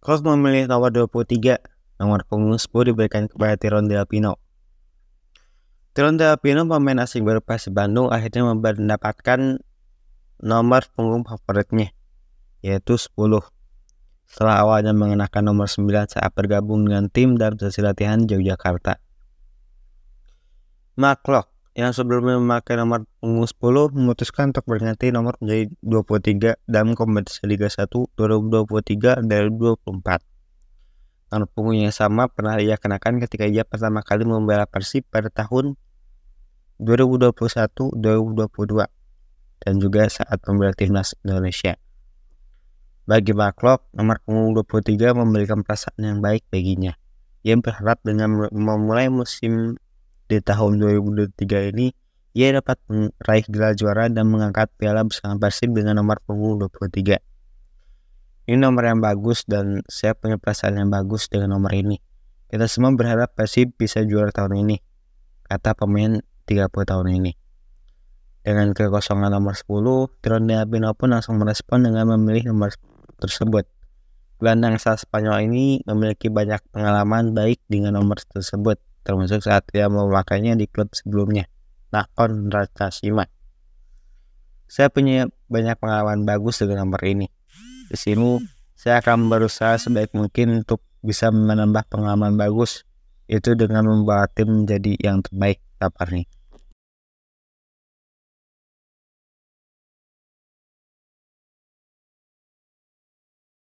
Koch memilih nomor 23. Nomor punggung 10 diberikan kepada Tiron Delpino. Tiron Delpino, pemain asing baru Persib Bandung, akhirnya mendapatkan nomor punggung favoritnya, yaitu 10. Setelah awalnya mengenakan nomor 9 saat bergabung dengan tim dalam sesi latihan Yogyakarta. Maklok yang sebelumnya memakai nomor punggung 10 memutuskan untuk berganti nomor menjadi 23 dalam kompetisi Liga 1 2023 dari 24. Nomor punggung yang sama pernah ia kenakan ketika ia pertama kali membela Persib pada tahun 2021-2022 dan juga saat membela timnas Indonesia. Bagi Baklok, nomor punggung 23 memberikan perasaan yang baik baginya. Ia berharap dengan memulai musim di tahun 2023 ini ia dapat meraih gelar juara dan mengangkat piala bersama Persib dengan nomor punggung 23. Ini nomor yang bagus dan saya punya perasaan yang bagus dengan nomor ini. Kita semua berharap Persib bisa juara tahun ini, kata pemain 30 tahun ini. Dengan kekosongan nomor 10, Tronde Abino pun langsung merespon dengan memilih nomor tersebut. Gelandang asal Spanyol ini memiliki banyak pengalaman baik dengan nomor tersebut termasuk saat ia memakainya di klub sebelumnya, Nakon Ratashima. Saya punya banyak pengalaman bagus dengan nomor ini. Di sini saya akan berusaha sebaik mungkin untuk bisa menambah pengalaman bagus itu dengan membawa tim menjadi yang terbaik kabarnya.